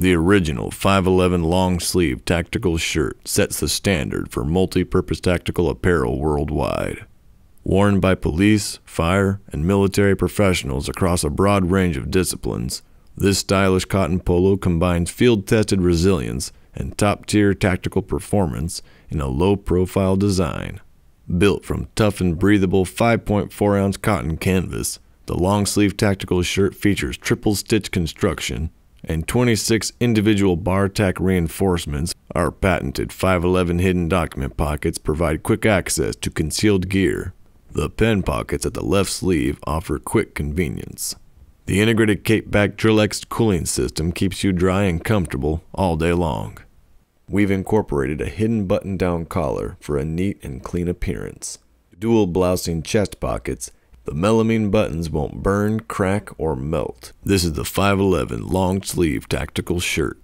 The original 511 long sleeve tactical shirt sets the standard for multi purpose tactical apparel worldwide. Worn by police, fire, and military professionals across a broad range of disciplines, this stylish cotton polo combines field tested resilience and top tier tactical performance in a low profile design. Built from tough and breathable 5.4 ounce cotton canvas, the long sleeve tactical shirt features triple stitch construction and 26 individual BARTAC reinforcements. Our patented 511 hidden document pockets provide quick access to concealed gear. The pen pockets at the left sleeve offer quick convenience. The integrated Cape Back Drillex cooling system keeps you dry and comfortable all day long. We've incorporated a hidden button-down collar for a neat and clean appearance. Dual blousing chest pockets the melamine buttons won't burn, crack, or melt. This is the 511 long sleeve tactical shirt.